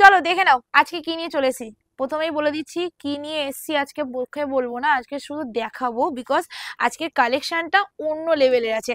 চলো দেখে নাও আজকে কি নিয়ে চলেছি প্রথমেই বলে দিচ্ছি কি নিয়ে এসছি আজকে বলবো না আজকে শুধু দেখাবো বিকজ আজকের কালেকশনটা অন্য লেভেলের আছে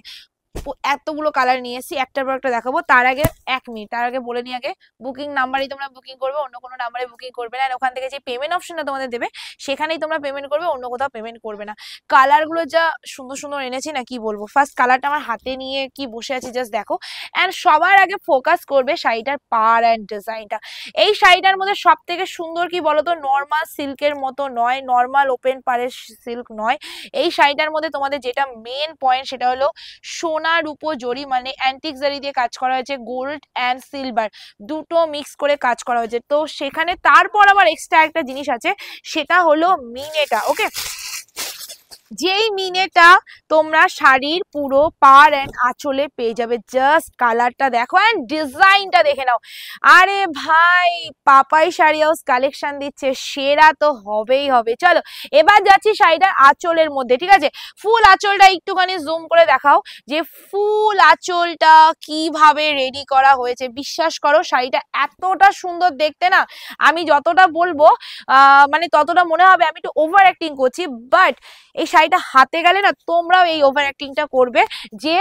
এতগুলো কালার নিয়ে এসেছি একটার পর একটা দেখাবো তার আগে এক মিনিট তার আগে বলে নিই আগে বুকিং নাম্বারই তোমরা বুকিং করবে অন্য কোনো নাম্বারে বুকিং করবে না ওখান থেকে যে পেমেন্ট অপশনটা তোমাদের দেবে সেখানেই তোমরা পেমেন্ট করবে অন্য কোথাও পেমেন্ট করবে না কালারগুলো যা সুন্দর সুন্দর এনেছি না কি বলবো ফার্স্ট কালারটা আমার হাতে নিয়ে কি বসে আছি জাস্ট দেখো অ্যান্ড সবার আগে ফোকাস করবে শাড়িটার পার অ্যান্ড ডিজাইনটা এই শাড়িটার মধ্যে সব থেকে সুন্দর কি বলতো নর্মাল সিল্কের মতো নয় নর্মাল ওপেন পারের সিল্ক নয় এই শাড়িটার মধ্যে তোমাদের যেটা মেন পয়েন্ট সেটা হলো সোন সোনার উপর জরি মানে অ্যান্টিক জারি দিয়ে কাজ করা হয়েছে গোল্ড অ্যান্ড সিলভার দুটো মিক্স করে কাজ করা হয়েছে তো সেখানে তারপর আবার এক্সট্রা একটা জিনিস আছে সেটা হলো মিনেটা ওকে যেই মিনেটা তোমরা শাড়ির পুরো পার অ্যান্ড আঁচলে পেয়ে যাবে জাস্ট কালারটা দেখো অ্যান্ড ডিজাইনটা দেখে নাও আরে ভাই পাপাই শাড়ি হাউস কালেকশান দিচ্ছে সেরা তো হবেই হবে চলো এবার যাচ্ছি শাড়িটার আঁচলের মধ্যে ঠিক আছে ফুল আঁচলটা একটুখানি জুম করে দেখাও যে ফুল আঁচলটা কিভাবে রেডি করা হয়েছে বিশ্বাস করো শাড়িটা এতটা সুন্দর দেখতে না আমি যতটা বলবো মানে ততটা মনে হবে আমি একটু ওভার অ্যাক্টিং করছি বাট এই শাড়িটা হাতে গেলে না তোমরাও এই ওভার অ্যাক্টিংটা করবে যে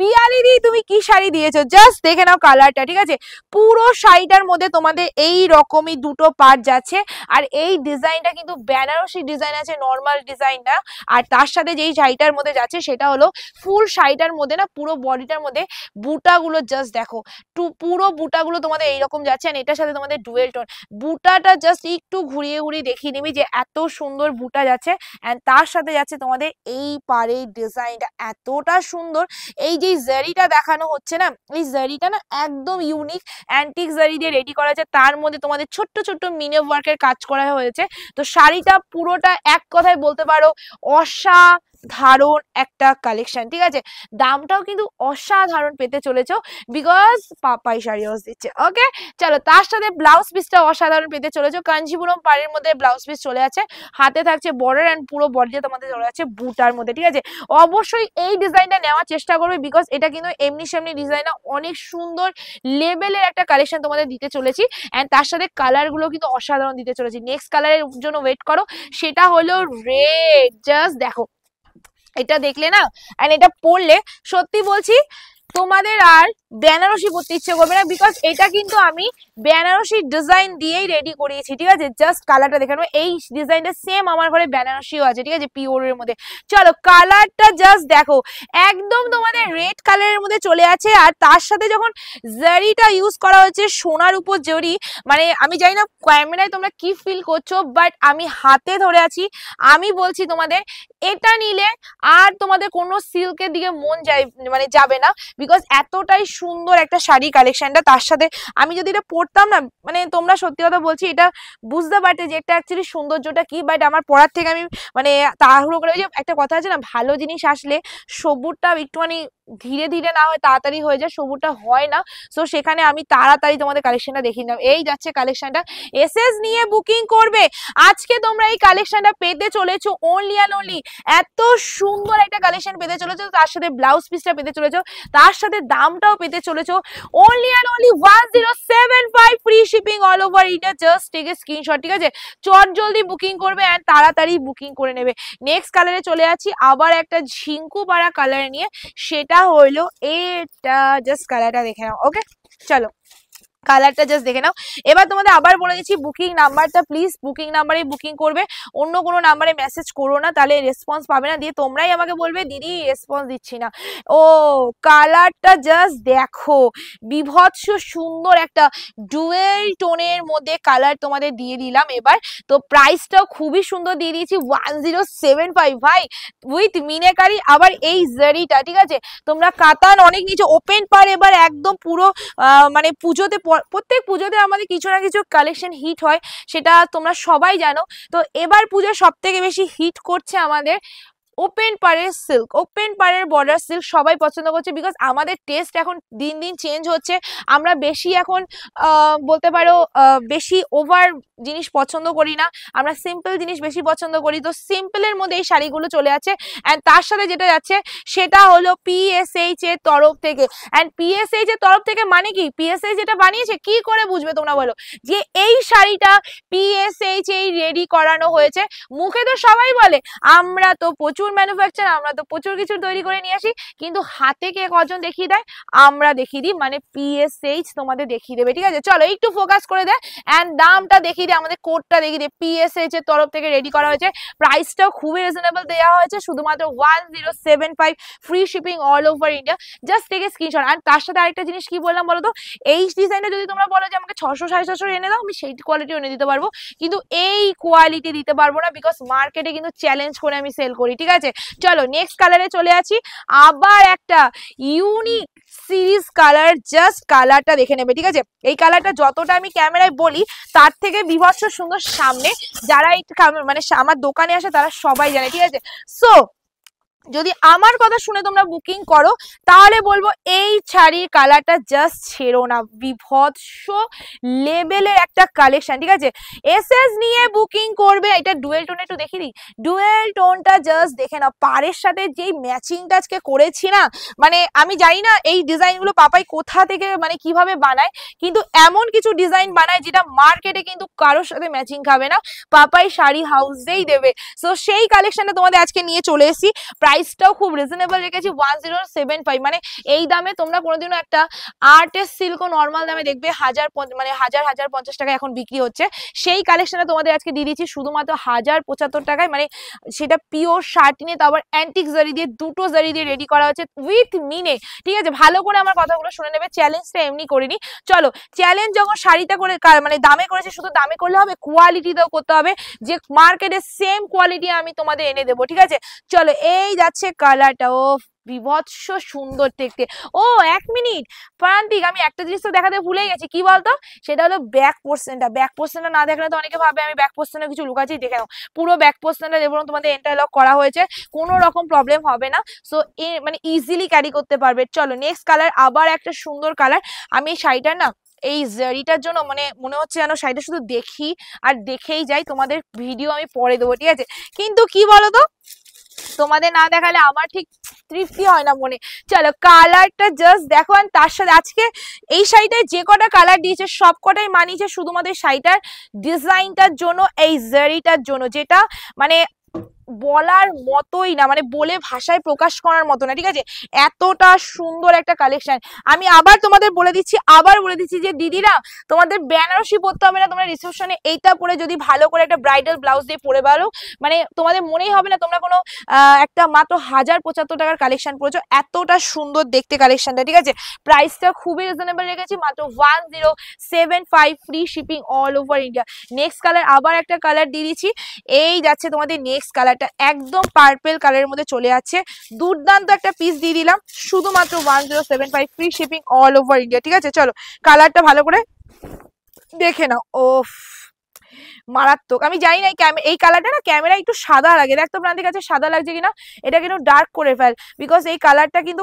পিয়ালি তুমি কি শাড়ি দিয়েছো জাস্ট দেখে নাও কালারটা ঠিক আছে পুরো শাড়িটার মধ্যে তোমাদের এই রকমই দুটো পার্ট যাচ্ছে আর এই ডিজাইনটা কিন্তু বেনারসি ডিজাইন আছে নর্মাল ডিজাইন না আর তার সাথে যেই শাড়িটার মধ্যে যাচ্ছে সেটা হলো ফুল শাড়িটার মধ্যে না পুরো বডিটার মধ্যে বুটাগুলো জাস্ট দেখো টু পুরো বুটাগুলো তোমাদের এইরকম যাচ্ছে আর এটার সাথে তোমাদের ডুয়েল টোন বুটাটা জাস্ট একটু ঘুরিয়ে ঘুরিয়ে দেখিয়ে নিবি যে এত সুন্দর বুটা যাচ্ছে অ্যান্ড তার সাথে যাচ্ছে তোমাদের এই পাড়ের ডিজাইনটা এতটা সুন্দর এই যে এই জারিটা দেখানো হচ্ছে না এই জারিটা না একদম ইউনিক অ্যান্টিক জারি দিয়ে রেডি করা আছে তার মধ্যে তোমাদের ছোট্ট ছোট্ট ওয়ার্ক এর কাজ করা হয়েছে তো শাড়িটা পুরোটা এক কথায় বলতে পারো অসা অসাধারণ একটা কালেকশন ঠিক আছে দামটাও কিন্তু অসাধারণ পেতে চলেছ বিকজ পাপাই শাড়ি হাউস দিচ্ছে ওকে চলো তার সাথে ব্লাউজ পিসটাও অসাধারণ পেতে চলেছো কাঞ্জিপুরম পাড়ের মধ্যে ব্লাউজ পিস চলে আছে হাতে থাকছে বর্ডার অ্যান্ড পুরো বডিতে তোমাদের চলে আছে বুটার মধ্যে ঠিক আছে অবশ্যই এই ডিজাইনটা নেওয়ার চেষ্টা করবে বিকজ এটা কিন্তু এমনি সেমনি ডিজাইন অনেক সুন্দর লেভেলের একটা কালেকশন তোমাদের দিতে চলেছি অ্যান্ড তার সাথে কালারগুলো কিন্তু অসাধারণ দিতে চলেছি নেক্সট কালারের জন্য ওয়েট করো সেটা হলো রেড জাস্ট দেখো এটা দেখলে না অ্যান্ড এটা পড়লে সত্যি বলছি তোমাদের আর বেনারসি পড়তে ইচ্ছে করবে না বিকজ এটা কিন্তু আমি বেনারসি ডিজাইন দিয়েই রেডি করিয়েছি ঠিক আছে জাস্ট কালারটা দেখে নেবো এই ডিজাইনটা সেম আমার ঘরে বেনারসিও আছে ঠিক আছে পিওরের মধ্যে চলো কালারটা জাস্ট দেখো একদম তোমাদের রেড কালারের মধ্যে চলে আছে আর তার সাথে যখন জারিটা ইউজ করা হয়েছে সোনার উপর জরি মানে আমি জানি না ক্যামেরায় তোমরা কি ফিল করছো বাট আমি হাতে ধরে আছি আমি বলছি তোমাদের এটা নিলে আর তোমাদের কোনো সিল্কের দিকে মন যায় মানে যাবে না বিকজ এতটাই সুন্দর একটা শাড়ি কালেকশনটা তার সাথে আমি যদি এটা পরতাম না মানে তোমরা সত্যি কথা বলছি এটা বুঝতে পারতে যে এটা অ্যাকচুয়ালি সৌন্দর্যটা কি বাট আমার পড়ার থেকে আমি মানে তাড়াহুড়ো করে ওই যে একটা কথা আছে না ভালো জিনিস আসলে সবুরটা একটু মানে ধীরে ধীরে না হয় তাড়াতাড়ি হয়ে যায় সবুরটা হয় না সো সেখানে আমি তাড়াতাড়ি তোমাদের কালেকশনটা দেখিয়ে নিলাম এই যাচ্ছে কালেকশনটা এস নিয়ে বুকিং করবে আজকে তোমরা এই কালেকশনটা পেতে চলেছো অনলি অ্যান্ড অনলি এত সুন্দর একটা কালেকশন পেতে চলেছো তার সাথে ব্লাউজ পিসটা পেতে চলেছো তার সাথে দামটাও পেতে নিতে চলেছো only and only one zero seven five free shipping all over India just a screenshot ঠিক আছে চট জলদি বুকিং করবে অ্যান্ড তাড়াতাড়ি বুকিং করে নেবে নেক্সট কালারে চলে যাচ্ছি আবার একটা ঝিঙ্কু পাড়া কালার নিয়ে সেটা হইলো এটা জাস্ট কালারটা দেখে নাও ওকে চলো কালারটা জাস্ট দেখে নাও এবার তোমাদের আবার বলে দিচ্ছি বুকিং নাম্বারটা প্লিজ বুকিং নাম্বারে বুকিং করবে অন্য কোনো নাম্বারে মেসেজ করো না তাহলে রেসপন্স পাবে না দিয়ে তোমরাই আমাকে বলবে দিদি রেসপন্স দিচ্ছি না ও কালারটা জাস্ট দেখো বিভৎস সুন্দর একটা ডুয়েল টোনের মধ্যে কালার তোমাদের দিয়ে দিলাম এবার তো প্রাইসটাও খুবই সুন্দর দিয়ে দিয়েছি ওয়ান জিরো সেভেন ফাইভ ভাই উইথ মিনেকারি আবার এই জারিটা ঠিক আছে তোমরা কাতান অনেক নিচে ওপেন পার এবার একদম পুরো মানে পুজোতে প্রত্যেক পুজোতে আমাদের কিছু না কিছু কালেকশন হিট হয় সেটা তোমরা সবাই জানো তো এবার পুজো সব থেকে বেশি হিট করছে আমাদের ওপেন পাড়ের সিল্ক ওপেন পাড়ের বর্ডার সিল্ক সবাই পছন্দ করছে বিকজ আমাদের টেস্ট এখন দিন দিন চেঞ্জ হচ্ছে আমরা বেশি এখন বলতে পারো বেশি ওভার জিনিস পছন্দ করি না আমরা সিম্পল জিনিস বেশি পছন্দ করি তো সিম্পলের মধ্যে এই শাড়িগুলো চলে আছে অ্যান্ড তার সাথে যেটা যাচ্ছে সেটা হলো পিএসএইচ এর তরফ থেকে অ্যান্ড পিএসএইচ এর তরফ থেকে মানে কি পিএসএইচ যেটা বানিয়েছে কি করে বুঝবে তোমরা বলো যে এই শাড়িটা পিএসএইচ এই রেডি করানো হয়েছে মুখে তো সবাই বলে আমরা তো প্রচুর প্রচুর ম্যানুফ্যাকচার আমরা তো প্রচুর কিছু তৈরি করে নিয়ে আসি কিন্তু হাতে কে কজন দেখিয়ে দেয় আমরা দেখিয়ে দিই মানে পিএসএইচ তোমাদের দেখিয়ে দেবে ঠিক আছে চলো একটু ফোকাস করে দেয় অ্যান্ড দামটা দেখিয়ে দেয় আমাদের কোডটা দেখিয়ে দেয় পিএসএইচ এর তরফ থেকে রেডি করা হয়েছে প্রাইসটাও খুবই রিজনেবল দেওয়া হয়েছে শুধুমাত্র one zero seven five free shipping all over India just থেকে স্ক্রিনশট আর তার সাথে আরেকটা জিনিস কি বললাম বলো তো এই ডিজাইনটা যদি তোমরা বলো যে আমাকে ছশো সাড়ে ছশো এনে দাও আমি সেই কোয়ালিটি এনে দিতে পারবো কিন্তু এই কোয়ালিটি দিতে পারবো না বিকজ মার্কেটে কিন্তু চ্যালেঞ্জ করে আমি সেল করি ঠিক আছে আছে চলো নেক্সট কালারে চলে আছি আবার একটা ইউনিক সিরিজ কালার জাস্ট কালারটা দেখে নেবে ঠিক আছে এই কালারটা যতটা আমি ক্যামেরায় বলি তার থেকে বিভৎস সুন্দর সামনে যারা এই মানে আমার দোকানে আসে তারা সবাই জানে ঠিক আছে সো যদি আমার কথা শুনে তোমরা বুকিং করো তাহলে বলবো এই শাড়ির কালারটা জাস্ট ছেড়ো না বিভৎস লেভেলের একটা কালেকশন ঠিক আছে এস এস নিয়ে বুকিং করবে এটা ডুয়েল টোন একটু দেখি দিই ডুয়েল টোনটা জাস্ট দেখে না পারের সাথে যেই ম্যাচিংটা আজকে করেছি না মানে আমি জানি না এই ডিজাইনগুলো পাপাই কোথা থেকে মানে কিভাবে বানায় কিন্তু এমন কিছু ডিজাইন বানায় যেটা মার্কেটে কিন্তু কারোর সাথে ম্যাচিং খাবে না পাপাই শাড়ি হাউসেই দেবে সো সেই কালেকশনটা তোমাদের আজকে নিয়ে চলে এসেছি প্রায় প্রাইসটাও খুব রিজনেবল রেখেছি ওয়ান জিরো সেভেন ফাইভ মানে এই দামে তোমরা কোনোদিনও একটা আর্টের সিল্কও নর্মাল দামে দেখবে হাজার মানে হাজার হাজার পঞ্চাশ টাকা এখন বিক্রি হচ্ছে সেই কালেকশনটা তোমাদের আজকে দিয়ে দিয়েছি শুধুমাত্র হাজার পঁচাত্তর টাকায় মানে সেটা পিওর শার্ট নিয়ে তারপর অ্যান্টিক জারি দিয়ে দুটো জারি দিয়ে রেডি করা হচ্ছে উইথ মিনে ঠিক আছে ভালো করে আমার কথাগুলো শুনে নেবে চ্যালেঞ্জটা এমনি করিনি চলো চ্যালেঞ্জ যখন শাড়িটা করে মানে দামে করেছে শুধু দামে করলে হবে কোয়ালিটিতেও করতে হবে যে মার্কেটে সেম কোয়ালিটি আমি তোমাদের এনে দেবো ঠিক আছে চলো এই যাচ্ছে কালারটা ও বিভৎস সুন্দর দেখতে ও এক মিনিট প্রান্তিক আমি একটা জিনিস তো দেখাতে ভুলে গেছি কি বলতো সেটা হলো ব্যাক পোর্শনটা ব্যাক পোর্শনটা না দেখলে তো অনেকে ভাবে আমি ব্যাক পোর্শনে কিছু লুকাচ্ছি দেখে নাও পুরো ব্যাক পোর্শনটা এবং তোমাদের এন্টারলক করা হয়েছে কোনো রকম প্রবলেম হবে না সো মানে ইজিলি ক্যারি করতে পারবে চলো নেক্সট কালার আবার একটা সুন্দর কালার আমি এই শাড়িটার না এই জারিটার জন্য মানে মনে হচ্ছে যেন শাড়িটা শুধু দেখি আর দেখেই যাই তোমাদের ভিডিও আমি পরে দেবো ঠিক আছে কিন্তু কি বলো তো তোমাদের না দেখালে আমার ঠিক তৃপ্তি হয় না মনে চলো কালারটা জাস্ট দেখো তার সাথে আজকে এই শাড়িটায় যে কটা কালার দিয়েছে সব কটাই মানিয়েছে শুধুমাত্র শাড়িটার ডিজাইনটার জন্য এই জারিটার জন্য যেটা মানে বলার মতোই না মানে বলে ভাষায় প্রকাশ করার মতো না ঠিক আছে এতটা সুন্দর একটা কালেকশন আমি আবার তোমাদের বলে দিচ্ছি আবার বলে দিচ্ছি যে দিদিরা তোমাদের বেনারসি পরতে হবে না তোমরা রিসেপশনে এইটা পরে যদি ভালো করে একটা ব্রাইডাল ব্লাউজ দিয়ে পরে বাড়ো মানে তোমাদের মনেই হবে না তোমরা কোনো একটা মাত্র হাজার পঁচাত্তর টাকার কালেকশন পড়েছো এতটা সুন্দর দেখতে কালেকশনটা ঠিক আছে প্রাইসটা খুবই রিজনেবল রেখেছি মাত্র one zero seven five free shipping all over India next colour আবার একটা কালার দিয়ে দিচ্ছি এই যাচ্ছে তোমাদের নেক্সট কালার একটা একদম পার্পেল কালারের মধ্যে চলে আছে দুর্দান্ত একটা পিস দিয়ে দিলাম শুধুমাত্র one zero seven five free shipping all over India ঠিক আছে চলো কালারটা ভালো করে দেখে নাও ওফ মারাত্মক আমি জানি না এই কালারটা না ক্যামেরা একটু সাদা লাগে দেখ তো প্রান্তিক কাছে সাদা লাগছে কিনা এটা কিন্তু ডার্ক করে ফেল বিকজ এই কালারটা কিন্তু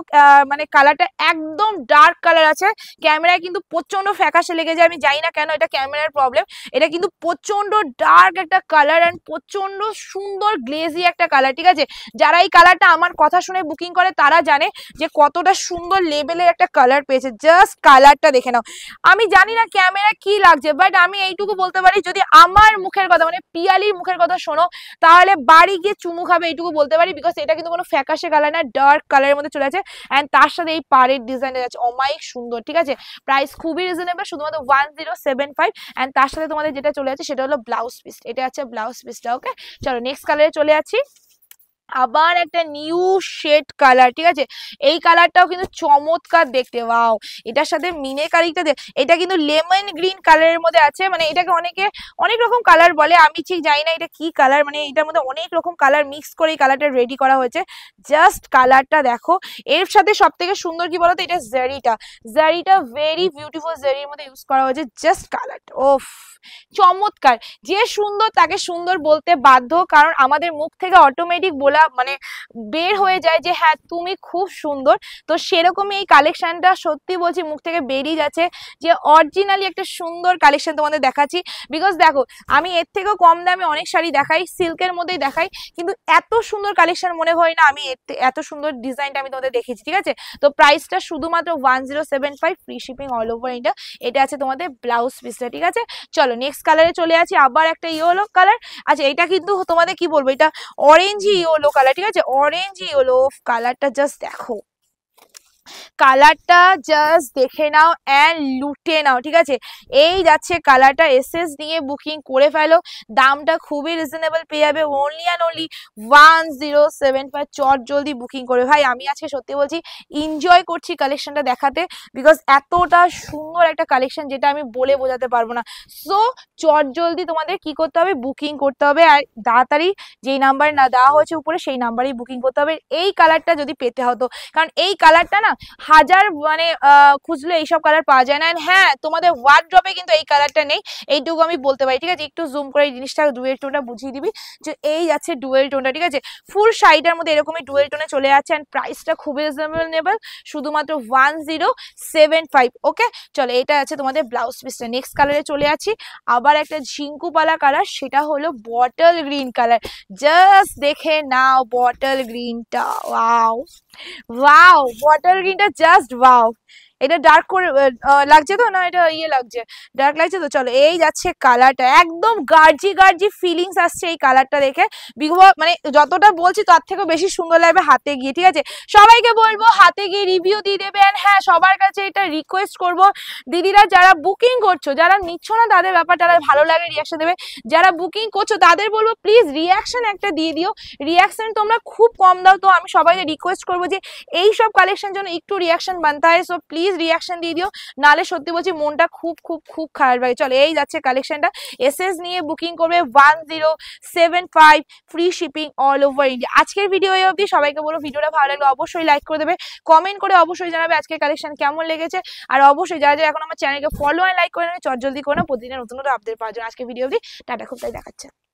মানে কালারটা একদম ডার্ক কালার আছে ক্যামেরায় কিন্তু প্রচণ্ড ফ্যাকাশে লেগে যায় আমি জানি না কেন এটা ক্যামেরার প্রবলেম এটা কিন্তু প্রচণ্ড ডার্ক একটা কালার অ্যান্ড প্রচণ্ড সুন্দর গ্লেজি একটা কালার ঠিক আছে যারা এই কালারটা আমার কথা শুনে বুকিং করে তারা জানে যে কতটা সুন্দর লেভেলের একটা কালার পেয়েছে জাস্ট কালারটা দেখে নাও আমি জানি না ক্যামেরা কি লাগছে বাট আমি এইটুকু বলতে পারি যদি আমার মুখের কথা মানে পিয়ালির মুখের কথা শোনো তাহলে বাড়ি গিয়ে চুমু খাবে এইটুকু বলতে পারি বিকজ এটা কিন্তু কোনো ফ্যাকাশে কালার না ডার্ক কালারের মধ্যে চলে আছে অ্যান্ড তার সাথে এই পাড়ের ডিজাইনটা যাচ্ছে অমায়িক সুন্দর ঠিক আছে প্রাইস খুবই রিজনেবল শুধুমাত্র one zero seven five and তার সাথে তোমাদের যেটা চলে যাচ্ছে সেটা হলো ব্লাউজ পিস এটা আছে ব্লাউজ পিসটা ওকে চলো নেক্সট কালারে চলে যাচ্ছি আবার একটা নিউ শেড কালার ঠিক আছে এই কালারটাও কিন্তু চমৎকার দেখতে ওয়াও এটার সাথে মিনে কালিকটা এটা কিন্তু লেমন গ্রিন কালারের মধ্যে আছে মানে এটাকে অনেকে অনেক রকম কালার বলে আমি ঠিক জানি না এটা কি কালার মানে এটার মধ্যে অনেক রকম কালার মিক্স করে এই কালারটা রেডি করা হয়েছে জাস্ট কালারটা দেখো এর সাথে সব থেকে সুন্দর কি বলতো এটা জারিটা জারিটা ভেরি বিউটিফুল জারির মধ্যে ইউজ করা হয়েছে জাস্ট কালারটা ওফ চমৎকার যে সুন্দর তাকে সুন্দর বলতে বাধ্য কারণ আমাদের মুখ থেকে অটোমেটিক বলে বলা মানে বের হয়ে যায় যে হ্যাঁ তুমি খুব সুন্দর তো সেরকমই এই কালেকশানটা সত্যি বলছি মুখ থেকে বেরিয়ে যাচ্ছে যে অরিজিনালি একটা সুন্দর কালেকশান তোমাদের দেখাচ্ছি বিকজ দেখো আমি এর থেকেও কম দামে অনেক শাড়ি দেখাই সিল্কের মধ্যেই দেখাই কিন্তু এত সুন্দর কালেকশান মনে হয় না আমি এত সুন্দর ডিজাইনটা আমি তোমাদের দেখেছি ঠিক আছে তো প্রাইসটা শুধুমাত্র one zero seven five free shipping all over India এটা আছে তোমাদের ব্লাউজ পিসটা ঠিক আছে চলো নেক্সট কালারে চলে আছি আবার একটা ইয়েলো কালার আচ্ছা এটা কিন্তু তোমাদের কি বলবো এটা অরেঞ্জ ইয়েলো ইয়েলো কালার ঠিক আছে অরেঞ্জ ইয়েলো কালারটা জাস্ট দেখো কালারটা জাস্ট দেখে নাও অ্যান্ড লুটে নাও ঠিক আছে এই যাচ্ছে কালারটা এস দিয়ে বুকিং করে ফেলো দামটা খুবই রিজনেবল পেয়ে যাবে only and only one zero seven five চট জলদি বুকিং করে ভাই আমি আজকে সত্যি বলছি এনজয় করছি কালেকশনটা দেখাতে বিকজ এতটা সুন্দর একটা কালেকশন যেটা আমি বলে বোঝাতে পারবো না সো চট জলদি তোমাদের কি করতে হবে বুকিং করতে হবে আর তাড়াতাড়ি যেই নাম্বার না দেওয়া হয়েছে উপরে সেই নাম্বারেই বুকিং করতে হবে এই কালারটা যদি পেতে হতো কারণ এই কালারটা না হাজার মানে খুঁজলে এইসব কালার পাওয়া যায় না হ্যাঁ তোমাদের ড্রপে কিন্তু এই কালারটা নেই এইটুকু আমি বলতে পারি ঠিক আছে একটু জুম করে এই জিনিসটা ডুয়েল টোনটা বুঝিয়ে দিবি যে এই যাচ্ছে ডুয়েল টোনটা ঠিক আছে ফুল শাড়িটার মধ্যে এরকমই ডুয়েল টোনে চলে যাচ্ছে অ্যান্ড প্রাইসটা খুবই রিজনেবল শুধুমাত্র one zero seven five okay চলো এটা আছে তোমাদের ব্লাউজ পিসটা নেক্সট কালারে চলে আছি আবার একটা ঝিঙ্কুপালা কালার সেটা হলো বটল গ্রিন কালার জাস্ট দেখে নাও বটল গ্রিনটা wow Wow, water in the just wow. এটা ডার্ক করে লাগছে তো না এটা ইয়ে লাগছে ডার্ক লাগছে তো চলো এই যাচ্ছে কালারটা একদম গার্জি গার্জি ফিলিংস আসছে এই কালারটা দেখে মানে যতটা বলছি তার থেকেও বেশি সুন্দর লাগবে হাতে গিয়ে ঠিক আছে সবাইকে বলবো হাতে গিয়ে রিভিউ দিয়ে দেবেন হ্যাঁ সবার কাছে এটা রিকোয়েস্ট করব দিদিরা যারা বুকিং করছো যারা নিচ্ছ না তাদের ব্যাপার তারা ভালো লাগে রিয়াকশন দেবে যারা বুকিং করছো তাদের বলবো প্লিজ রিয়াকশন একটা দিয়ে দিও রিয়াকশন তোমরা খুব কম দাও তো আমি সবাইকে রিকোয়েস্ট করবো যে এই সব কালেকশন জন্য একটু রিয়াকশন বানতে হয় সো প্লিজ প্লিজ রিয়াকশন দিয়ে দিও নালে সত্যি বলছি মনটা খুব খুব খুব খারাপ লাগে চলো এই যাচ্ছে কালেকশনটা এস নিয়ে বুকিং করবে one zero seven five free shipping all over India আজকের ভিডিও এই অবধি সবাইকে বলো ভিডিওটা ভালো লাগলে অবশ্যই লাইক করে দেবে কমেন্ট করে অবশ্যই জানাবে আজকের কালেকশন কেমন লেগেছে আর অবশ্যই যারা যারা এখন আমার চ্যানেলকে ফলো আর লাইক করে নেবে চট জলদি করে না প্রতিদিনের নতুন নতুন আপডেট পাওয়ার জন্য আজকে ভিডিও অবধি টাটা খুব তাই দেখাচ্ছে